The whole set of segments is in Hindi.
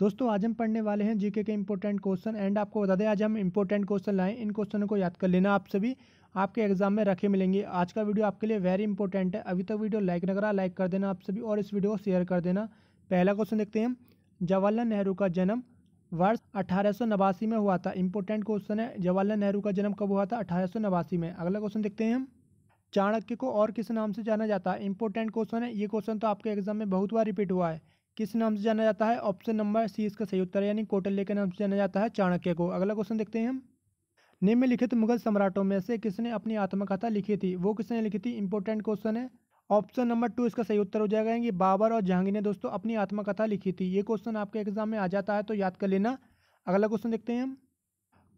दोस्तों आज हम पढ़ने वाले हैं जीके के इम्पोर्टेंट क्वेश्चन एंड आपको बता दें आज हम इम्पोर्टेंट क्वेश्चन लाएँ इन क्वेश्चनों को याद कर लेना आप सभी आपके एग्जाम में रखे मिलेंगे आज का वीडियो आपके लिए वेरी इंपॉर्टेंट है अभी तक वीडियो लाइक न करा लाइक कर देना आप सभी और इस वीडियो को शेयर कर देना पहला क्वेश्चन देखते हैं जवाहरलाल नेहरू का जन्म वर्ष अठारह में हुआ था इम्पोर्टेंट क्वेश्चन है जवाहरलाल नेहरू का जन्म कब हुआ था अठारह में अगला क्वेश्चन देखते हैं हम चाणक्य को और किस नाम से जाना जाता है इंपॉर्टेंट क्वेश्चन है ये क्वेश्चन तो आपके एग्जाम में बहुत बार रिपीट हुआ है किस नाम से जाना जाता है ऑप्शन नंबर सी इसका सही उत्तर है यानी कौटल्य के नाम से जाना जाता है चाणक्य को अगला क्वेश्चन देखते हैं हम निम्नलिखित मुगल सम्राटों में से किसने अपनी आत्मकथा लिखी थी वो किसने लिखी थी इंपॉर्टेंट क्वेश्चन है ऑप्शन नंबर टू इसका सही उत्तर हो जाएगा यानी बाबर और जहांगीर ने दोस्तों अपनी आत्मकथा लिखी थी ये क्वेश्चन आपके एग्जाम में आ जाता है तो याद कर लेना अगला क्वेश्चन देखते हैं हम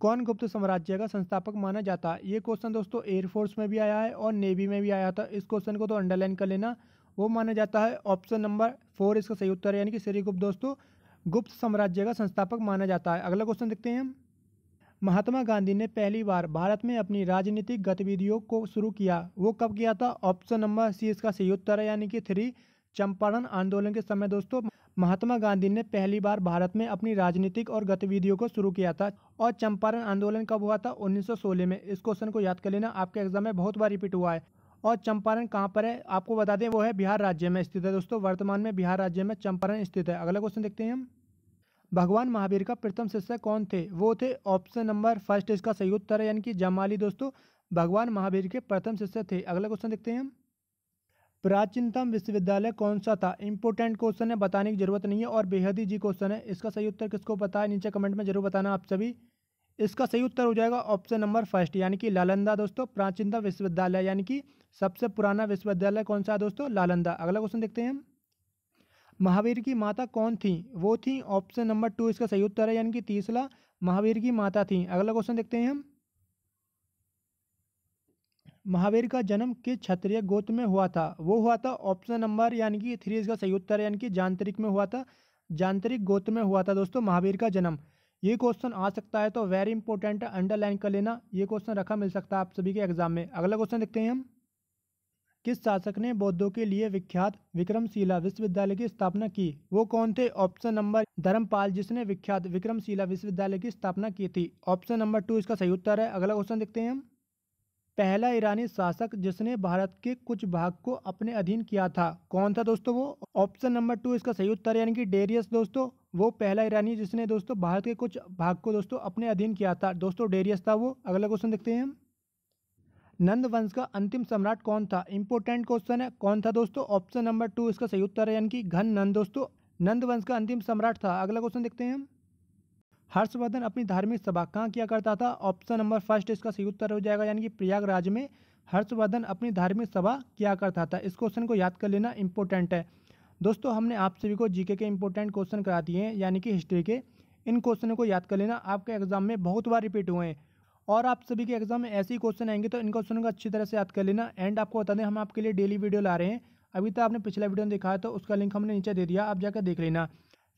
कौन गुप्त साम्राज्य का संस्थापक माना जाता है ये क्वेश्चन दोस्तों एयरफोर्स में भी आया है और नेवी में भी आया था इस क्वेश्चन को तो अंडरलाइन कर लेना वो माना जाता है ऑप्शन नंबर फोर इसका सही उत्तर है यानी कि श्रीगुप्त दोस्तों गुप्त साम्राज्य का संस्थापक माना जाता है अगला क्वेश्चन देखते हैं हम महात्मा गांधी ने पहली बार भारत में अपनी राजनीतिक गतिविधियों को शुरू किया वो कब किया था ऑप्शन नंबर सी इसका सही उत्तर है यानी कि थ्री चंपारण आंदोलन के समय दोस्तों महात्मा गांधी ने पहली बार भारत में अपनी राजनीतिक और गतिविधियों को शुरू किया था और चंपारण आंदोलन कब हुआ था 1916 में इस क्वेश्चन को याद कर लेना आपके एग्जाम में बहुत बार रिपीट हुआ है और चंपारण कहाँ पर है आपको बता दें वो है बिहार राज्य में स्थित है दोस्तों वर्तमान में बिहार राज्य में चंपारण स्थित है अगला क्वेश्चन देखते हैं हम भगवान महावीर का प्रथम शिष्य कौन थे वो थे ऑप्शन नंबर फर्स्ट इसका सही उत्तर है यानी कि जमाली दोस्तों भगवान महावीर के प्रथम शिष्य थे अगला क्वेश्चन देखते हैं हम प्राचीनतम विश्वविद्यालय कौन सा था इंपॉर्टेंट क्वेश्चन है बताने की जरूरत नहीं है और बेहद ही जी क्वेश्चन है इसका सही उत्तर किसको पता है नीचे कमेंट में जरूर बताना आप सभी इसका सही उत्तर हो जाएगा ऑप्शन नंबर फर्स्ट यानी कि लालंदा दोस्तों प्राचीनतम विश्वविद्यालय यानी कि सबसे पुराना विश्वविद्यालय कौन सा है दोस्तों लालंदा अगला क्वेश्चन देखते हैं हम महावीर की माता कौन थी वो थी ऑप्शन नंबर टू इसका सही उत्तर है यानी कि तीसरा महावीर की माता थी अगला क्वेश्चन देखते हैं हम महावीर का जन्म किस क्षत्रिय गोत्र में हुआ था वो हुआ था ऑप्शन नंबर यानी कि थ्री इसका सही उत्तर यानी कि जांत्रिक में हुआ था जांत्रिक गोत्र में हुआ था दोस्तों महावीर का जन्म ये क्वेश्चन आ सकता है तो वेरी इंपॉर्टेंट अंडरलाइन कर लेना ये क्वेश्चन रखा मिल सकता है आप सभी के एग्जाम में अगला क्वेश्चन देखते हैं हम किस शासक ने बौद्धों के लिए विख्यात विक्रमशिला विश्वविद्यालय की स्थापना की वो कौन थे ऑप्शन नंबर धर्मपाल जिसने विख्यात विक्रमशिला विश्वविद्यालय की स्थापना की थी ऑप्शन नंबर टू इसका सही उत्तर है अगला क्वेश्चन देखते हैं हम पहला ईरानी शासक जिसने भारत के कुछ भाग को अपने अधीन किया था कौन था दोस्तों वो ऑप्शन नंबर टू इसका सही उत्तर यानी कि डेरियस दोस्तों वो पहला ईरानी जिसने दोस्तों भारत के कुछ भाग को दोस्तों अपने अधीन किया था दोस्तों डेरियस था वो अगला क्वेश्चन देखते हैं हम नंद वंश का अंतिम सम्राट कौन था इंपोर्टेंट क्वेश्चन है कौन था दोस्तों ऑप्शन नंबर टू इसका सही उत्तर है यानी कि घन नंद दोस्तों नंद वंश का अंतिम सम्राट था अगला क्वेश्चन देखते हैं हम हर्षवर्धन अपनी धार्मिक सभा कहाँ किया करता था ऑप्शन नंबर फर्स्ट इसका सही उत्तर हो जाएगा यानी कि प्रयागराज में हर्षवर्धन अपनी धार्मिक सभा किया करता था इस क्वेश्चन को याद कर लेना इंपॉर्टेंट है दोस्तों हमने आप सभी को जीके के इंपॉर्टेंट क्वेश्चन करा दिए हैं यानी कि हिस्ट्री के इन क्वेश्चनों को याद कर लेना आपके एग्जाम में बहुत बार रिपीट हुए हैं और आप सभी के एग्जाम में ऐसे ही क्वेश्चन आएंगे तो इन क्वेश्चनों को अच्छी तरह से याद कर लेना एंड आपको बता दें हम आपके लिए डेली वीडियो ला रहे हैं अभी तक तो आपने पिछला वीडियो देखा है तो उसका लिंक हमने नीचे दे दिया आप जाकर देख लेना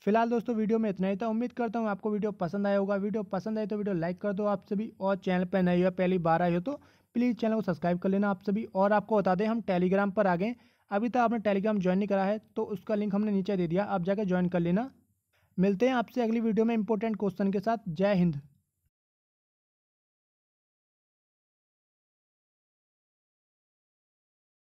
फिलहाल दोस्तों वीडियो में इतना ही था उम्मीद करता हूँ आपको वीडियो पसंद आया होगा वीडियो पसंद आए तो वीडियो लाइक कर दो आप सभी और चैनल पर नए हो पहली बार आए हो तो प्लीज़ चैनल को सब्सक्राइब कर लेना आप सभी और आपको बता दें हम टेलीग्राम पर आ गए अभी तक तो आपने टेलीग्राम ज्वाइन नहीं करा है तो उसका लिंक हमने नीचे दे दिया आप जाकर ज्वाइन कर लेना मिलते हैं आपसे अगली वीडियो में इंपॉर्टेंट क्वेश्चन के साथ जय हिंद